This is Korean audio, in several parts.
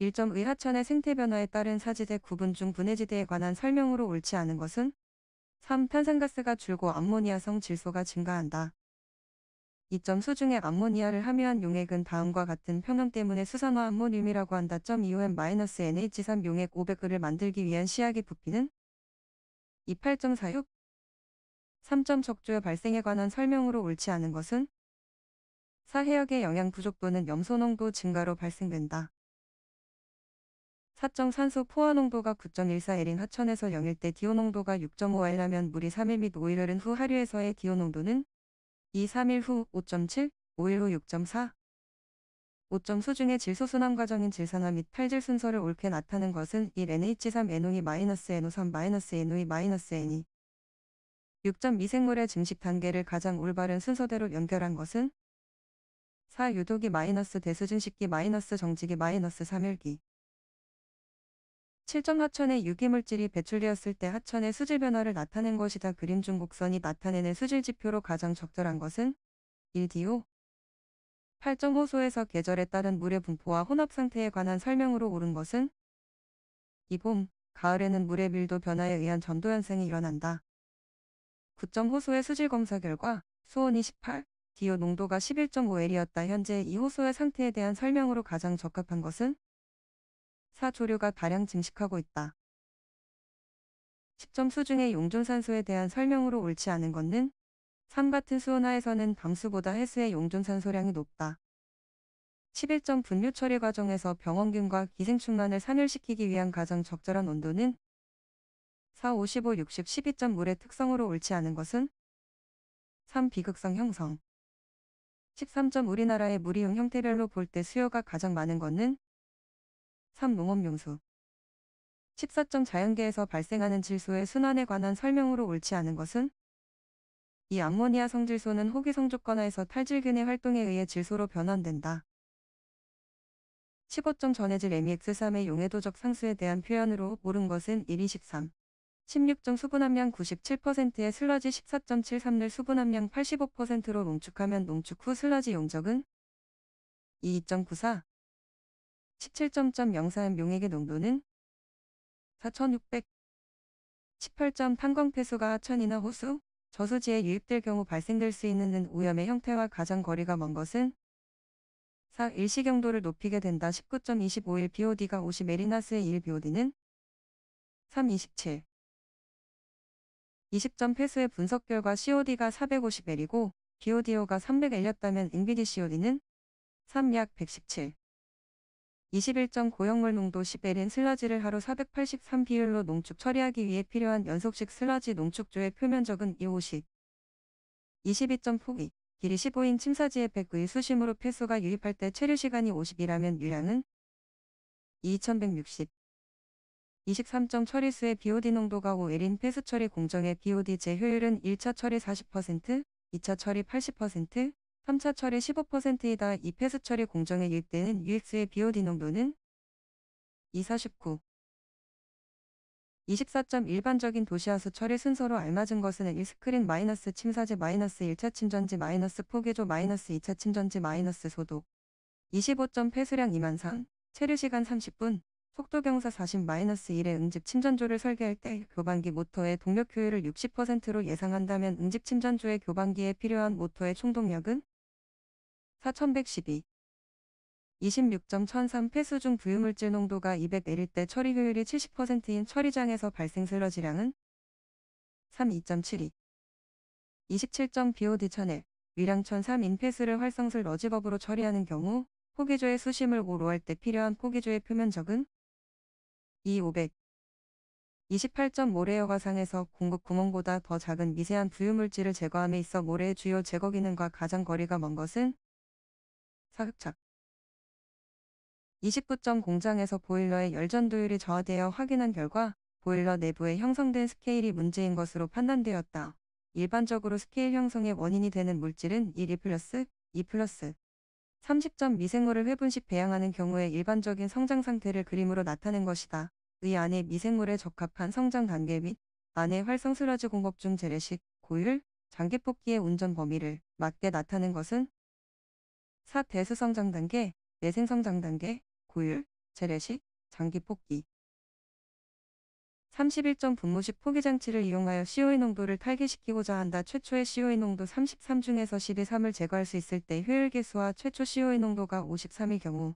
1점 의하천의 생태 변화에 따른 사지대 구분 중 분해지대에 관한 설명으로 옳지 않은 것은 3. 탄산가스가 줄고 암모니아성 질소가 증가한다. 2점 수중에 암모니아를 함유한 용액은 다음과 같은 평형 때문에 수산화 암모늄이라고 한다. 2OM-NH3 용액 500을을 만들기 위한 시약의 부피는 28.46 3점 적조의 발생에 관한 설명으로 옳지 않은 것은 4. 해역의 영양 부족 또는 염소 농도 증가로 발생된다. 사정 산소 포화 농도가 9.14L인 하천에서 0일 때 디오 농도가 6.5R라면 물이 3일 및 5일 흐른 후 하류에서의 디오 농도는 2, 3일 후 5.7, 5일 후 6.4, 5점 수중의 질소순환 과정인 질산화 및 탈질 순서를 옳게 나타낸 것은 1NH3NO2-NO3-NOE-NE 6점 미생물의 증식 단계를 가장 올바른 순서대로 연결한 것은 4. 유독이 마이너스 대수증식기 마이너스 정지기 마이너스 3일기 실전 하천의 유기물질이 배출되었을 때 하천의 수질 변화를 나타낸 것이다. 그림 중 곡선이 나타내는 수질 지표로 가장 적절한 것은 1DO 8 5소에서 계절에 따른 물의 분포와 혼합 상태에 관한 설명으로 옳은 것은 이 봄, 가을에는 물의 밀도 변화에 의한 전도 현상이 일어난다. 9.호소의 수질 검사 결과 수온이 18, DO 농도가 11.5L이었다. 현재 이 호소의 상태에 대한 설명으로 가장 적합한 것은 사 조류가 발향 증식하고 있다. 10점 수중의 용존산소에 대한 설명으로 옳지 않은 것은 3 같은 수온하에서는 방수보다 해수의 용존산소량이 높다. 11점 분류 처리 과정에서 병원균과 기생충만을 산열시키기 위한 가장 적절한 온도는 4, 55, 60, 12점 물의 특성으로 옳지 않은 것은 3. 비극성 형성 13점 우리나라의 물이용 형태별로 볼 때 수요가 가장 많은 것은 3. 농업용수 1 4 자연계에서 발생하는 질소의 순환에 관한 설명으로 옳지 않은 것은 이 암모니아 성질소는 호기 성조건화에서 탈질균의 활동에 의해 질소로 변환된다. 1 5 전해질 MEX3의 용해도적 상수에 대한 표현으로 옳은 것은 1, 23. 1 1 6 수분함량 97%의 슬러지 14.73를 수분함량 85%로 농축하면 농축 후 슬러지 용적은 2.94 1 7 0 4 용액의 농도는 4,600 18점 광폐수가 하천이나 호수, 저수지에 유입될 경우 발생될 수 있는 오염의 형태와 가장 거리가 먼 것은 4. 일시경도를 높이게 된다 19.25일 BOD가 50 메리나스의 1 BOD는 3. 27 20점 폐수의 분석 결과 COD가 450L이고 BODO가 300L였다면 NBD COD는 3약 117 21점 고형물 농도 10엘인 슬러지를 하루 483 비율로 농축 처리하기 위해 필요한 연속식 슬러지 농축조의 표면적은 250. 22점 폭이 길이 15인 침사지에 109의 수심으로 폐수가 유입할 때 체류 시간이 50이라면 유량은 2160. 23점 처리수의 BOD 농도가 5L인 폐수 처리 공정의 BOD 제효율은 1차 처리 40%, 2차 처리 80%, 3차 처리 15%이다. 이폐수 처리 공정의 일대는 UX의 BOD 농도는 249. 24점 일반적인 도시하수 처리 순서로 알맞은 것은 1스크린 마이너스 침사지 마이너스 1차 침전지 마이너스 포개조 마이너스 2차 침전지 마이너스 소독 25점 폐수량 2만상 체류시간 30분 속도 경사 40 마이너스 1의 응집 침전조를 설계할 때 교반기 모터의 동력 효율을 60%로 예상한다면 응집 침전조의 교반기에 필요한 모터의 총동력은 4112 26.13 폐수중 부유물질 농도가 2 0 0 l 때 처리 효율이 70%인 처리장에서 발생 슬러지량은 32.72 27.BOD 천엘 위량천 3인 폐수를 활성슬 러지법으로 처리하는 경우 포기조의 수심을 5로 할때 필요한 포기조의 표면적은 2500 28.5레어 가상에서 공급 구멍보다 더 작은 미세한 부유물질을 제거함에 있어 모래의 주요 제거 기능과 가장 거리가 먼 것은 사급착 29점 공장에서 보일러의 열전도율이 저하되어 확인한 결과 보일러 내부에 형성된 스케일이 문제인 것으로 판단되었다. 일반적으로 스케일 형성의 원인이 되는 물질은 1, 2 플러스, 2 플러스 30점 미생물을 회분식 배양하는 경우에 일반적인 성장 상태를 그림으로 나타낸 것이다. 의 안에 미생물에 적합한 성장 단계 및 안에 활성슬러지 공법 중 재래식, 고율, 장기뽑기의 운전 범위를 맞게 나타낸 것은 4. 대수성장 단계, 내생성장 단계, 고율, 재래식, 장기 폭기. 31점 분무식 포기장치를 이용하여 CO의 e 농도를 탈기시키고자 한다. 최초의 CO의 e 농도 33 중에서 12.3을 제거할 수 있을 때 효율계수와 최초 CO의 e 농도가 53일 경우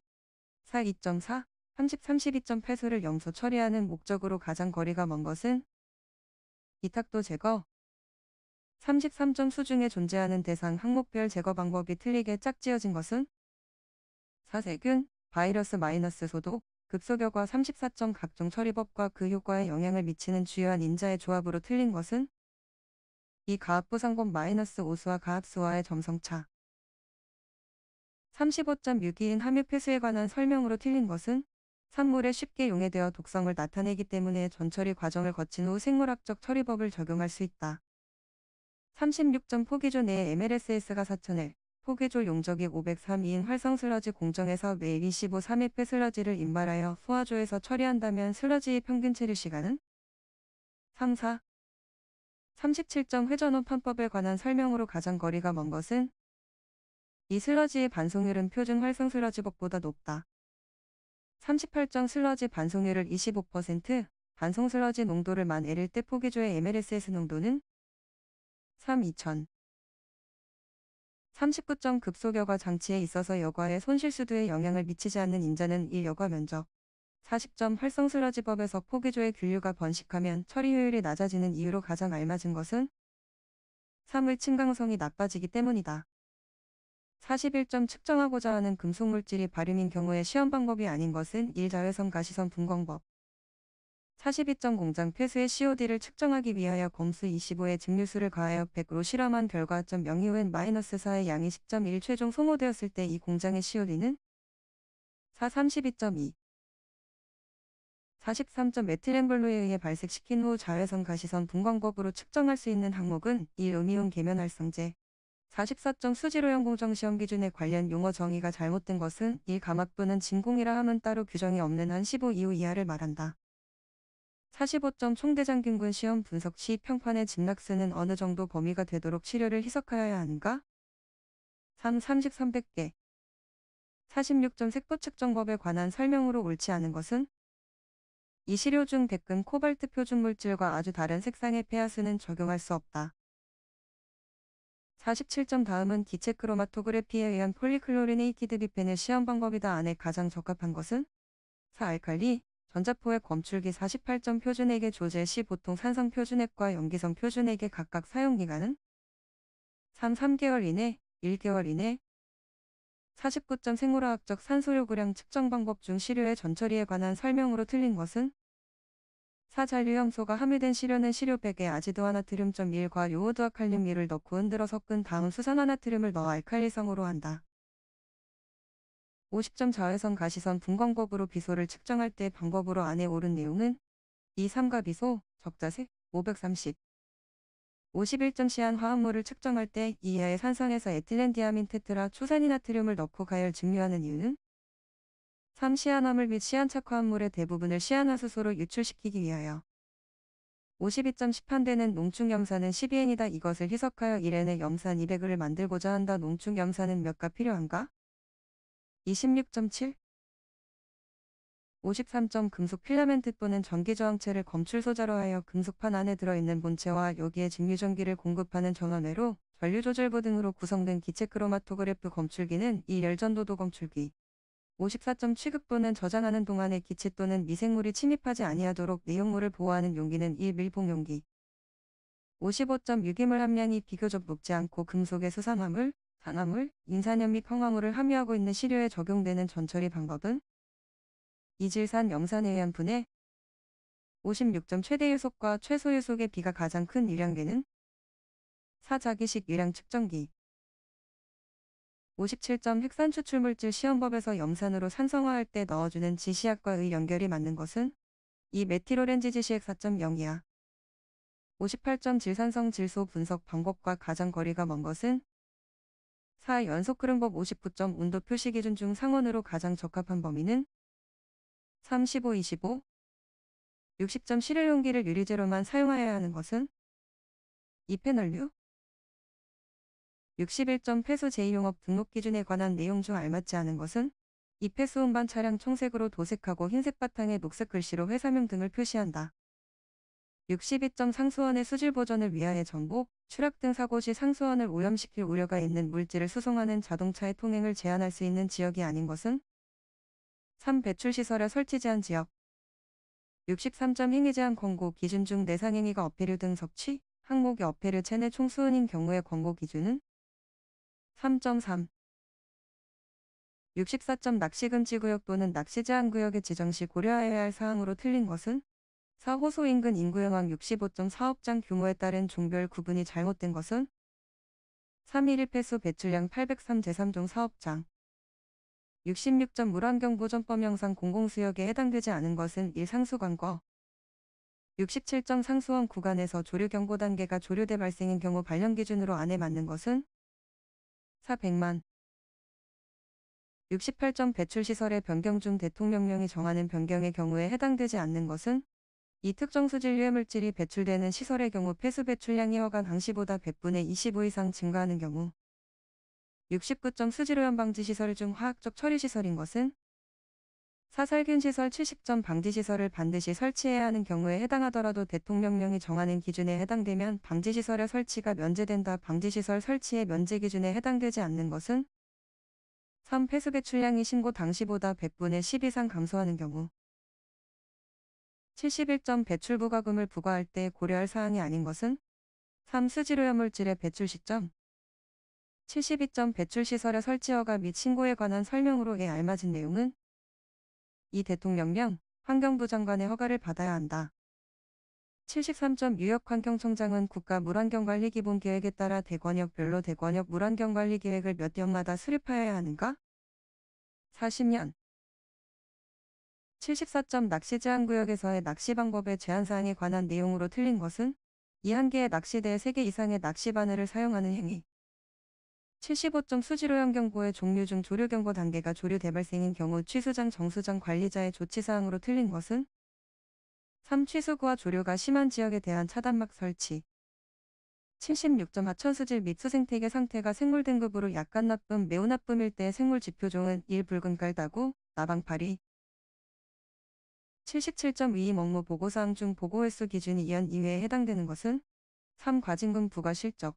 4 2.4, 30, 32.8소를 염소 처리하는 목적으로 가장 거리가 먼 것은 이탁도 제거, 33점수 중에 존재하는 대상 항목별 제거 방법이 틀리게 짝지어진 것은 사세균, 바이러스 마이너스 소독, 급소격과 34점 각종 처리법과 그 효과에 영향을 미치는 주요한 인자의 조합으로 틀린 것은 이 가압부상곱 마이너스 오수와 가압수와의 점성차 35.62인 함유 폐수에 관한 설명으로 틀린 것은 산물에 쉽게 용해되어 독성을 나타내기 때문에 전처리 과정을 거친 후 생물학적 처리법을 적용할 수 있다. 3 6 4기조 내에 MLSS가 4천을 포기조 용적이 503인 활성 슬러지 공정에서 매일 25, 3회패 슬러지를 인발하여 소화조에서 처리한다면 슬러지의 평균 체류 시간은? 3, 4 37점 회전호 판법에 관한 설명으로 가장 거리가 먼 것은? 이 슬러지의 반송률은 표준 활성 슬러지법보다 높다. 38점 슬러지 반송률을 25%, 반송 슬러지 농도를 만 L일 때포기조의 MLSS 농도는 3. 2000 39점 급속 여과 장치에 있어서 여과의 손실수도에 영향을 미치지 않는 인자는 1 여과 면적 40점 활성 슬러지법에서 포기조의 균류가 번식하면 처리 효율이 낮아지는 이유로 가장 알맞은 것은 3을 층강성이 나빠지기 때문이다. 41점 측정하고자 하는 금속물질이 발음인 경우에 시험 방법이 아닌 것은 1자외선 가시선 분광법 42점 공장 폐수의 COD를 측정하기 위하여 검수 25의 증류수를 가하여 100으로 실험한 결과 점 명이오엔 마이너스 4의 양이 10.1 최종 소모되었을 때 이 공장의 COD는 432.2 43점 메틸렌블루에 의해 발색시킨 후 자외선 가시선 분광법으로 측정할 수 있는 항목은 1. 음이온 계면활성제 44점 수지로형 공정시험 기준에 관련 용어 정의가 잘못된 것은 1. 감압부는 진공이라 함은 따로 규정이 없는 한 15 이후 이하를 말한다. 45점 총대장균군 시험 분석 시 평판의 진낙스는 어느 정도 범위가 되도록 치료를 희석하여야 하는가? 3. 30 300개 46점 색소 측정법에 관한 설명으로 옳지 않은 것은 이 시료 중 백금 코발트 표준 물질과 아주 다른 색상의 페아스는 적용할 수 없다. 47점 다음은 기체 크로마토그래피에 의한 폴리클로리네이티드 비펜의 시험 방법이다 안에 가장 적합한 것은 4. 알칼리 전자포의 검출기 48점 표준액의 조제 시 보통 산성 표준액과 연기성 표준액의 각각 사용기간은 3. 3개월 이내, 1개월 이내 49점 생물화학적 산소요구량 측정 방법 중 시료의 전처리에 관한 설명으로 틀린 것은 4. 잔류염소가 함유된 시료는 시료백에 아지도 아나트륨.1과 요오드 아칼륨 1을 넣고 흔들어 섞은 다음 수산아나트륨을 넣어 알칼리성으로 한다. 50점 자외선 가시선 분광법으로 비소를 측정할 때 방법으로 안에 오른 내용은 이 3가 비소, 적자색, 530. 51점 시한 화합물을 측정할 때 이하의 산성에서 에틸렌디아민 테트라 초산이나트륨을 넣고 가열 증류하는 이유는 3. 시안화물 및 시안착화합물의 대부분을 시안화수소로 유출시키기 위하여 52.10 판대는 농축 염산은 12N이다 이것을 희석하여 1N의 염산 200을 만들고자 한다 농축 염산은 몇가 필요한가? 26.7 53점 금속 필라멘트 또는 전기저항체를 검출소자로 하여 금속판 안에 들어있는 본체와 여기에 직류전기를 공급하는 전원회로 전류조절부 등으로 구성된 기체 크로마토그래프 검출기는 이 열전도도 검출기 54점 취급 또는 저장하는 동안에 기체 또는 미생물이 침입하지 아니하도록 내용물을 보호하는 용기는 이 밀봉용기 5 5 6임물 함량이 비교적 높지 않고 금속의 수산화물 강화물 인산염 및 황화물을 함유하고 있는 시료에 적용되는 전처리 방법은 이질산 염산해안 분해 56점 최대 유속과 최소 유속의 비가 가장 큰유량계는 사자기식 유량 측정기 57점 핵산 추출물질 시험법에서 염산으로 산성화할 때 넣어주는 지시약과의 연결이 맞는 것은 이메티로렌지 지시액 4.0이야. 58점 질산성 질소 분석 방법과 가장 거리가 먼 것은 4. 연속흐름법 59점 운도 표시기준 중 상원으로 가장 적합한 범위는 3, 5 25 6 0 7실 용기를 유리제로만 사용하여야 하는 것은 2페널류 61점 폐수 제2용업 등록 기준에 관한 내용 중 알맞지 않은 것은 2폐수 운반 차량 청색으로 도색하고 흰색 바탕에 녹색 글씨로 회사명 등을 표시한다. 62점 상수원의 수질 보전을 위하여 정보, 추락 등 사고 시 상수원을 오염시킬 우려가 있는 물질을 수송하는 자동차의 통행을 제한할 수 있는 지역이 아닌 것은 3. 배출시설의 설치 제한 지역 63점 행위 제한 권고 기준 중 내상 행위가 어패류 등 섭취, 항목이 어패류 체내 총수은인 경우의 권고 기준은 3.3 64점 낚시 금지 구역 또는 낚시 제한 구역의 지정 시고려하여야할 사항으로 틀린 것은 사호소 인근 인구영황 65.4억장 규모에 따른 종별 구분이 잘못된 것은 3일 1회수 배출량 803 제3종 사업장 66점 물환경 보전 법영상 공공수역에 해당되지 않은 것은 1 상수관과 67점 상수원 구간에서 조류 경보 단계가 조류대 발생인 경우 발령 기준으로 안에 맞는 것은 4 0 0만 68점 배출시설의 변경 중 대통령령이 정하는 변경의 경우에 해당되지 않는 것은 이 특정 수질 유해물질이 배출되는 시설의 경우 폐수 배출량이 허가 당시보다 100분의 25 이상 증가하는 경우 69점 수질오염 방지 시설 중 화학적 처리 시설인 것은 사살균 시설 70점 방지 시설을 반드시 설치해야 하는 경우에 해당하더라도 대통령령이 정하는 기준에 해당되면 방지 시설의 설치가 면제된다. 방지 시설 설치의 면제 기준에 해당되지 않는 것은 3. 폐수 배출량이 신고 당시보다 100분의 10 이상 감소하는 경우 71점 배출 부과금을 부과할 때 고려할 사항이 아닌 것은 3. 수지로염물질의 배출 시점 72점 배출시설의 설치허가 및 신고에 관한 설명으로에 알맞은 내용은 이 대통령령 환경부 장관의 허가를 받아야 한다. 73점 유역환경청장은 국가 물환경관리기본계획에 따라 대권역별로대권역 물환경관리계획을 몇 년마다 수립하여야 하는가? 40년 74점 낚시 제한 구역에서의 낚시 방법의 제한 사항에 관한 내용으로 틀린 것은 이한 개의 낚시대에 3개 이상의 낚시 바늘을 사용하는 행위. 75점 수질오염 경고의 종류 중 조류 경고 단계가 조류 대발생인 경우 취수장 정수장 관리자의 조치사항으로 틀린 것은 3. 취수구와 조류가 심한 지역에 대한 차단막 설치 76점 하천수질 및 수생태계 상태가 생물 등급으로 약간 나쁨 매우 나쁨일 때 생물 지표종은 1. 붉은 깔다구, 나방파리 77.22 목록 보고사항 중 보고 횟수 기준이 2연 이외에 해당되는 것은 3. 과징금 부과 실적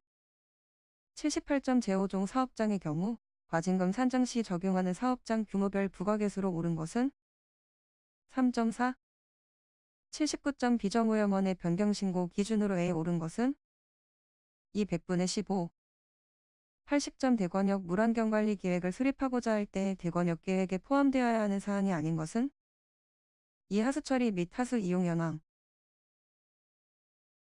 7 8 0 제5종 사업장의 경우 과징금 산정 시 적용하는 사업장 규모별 부과계수로 오른 것은 3.4 7 9 0 비정오염원의 변경신고 기준으로 에 오른 것은 2 100분의 15 80점 대권역 물안경관리 계획을 수립하고자 할 때대권역 계획에 포함되어야 하는 사항이 아닌 것은 이하수처리 및 하수 이용 현황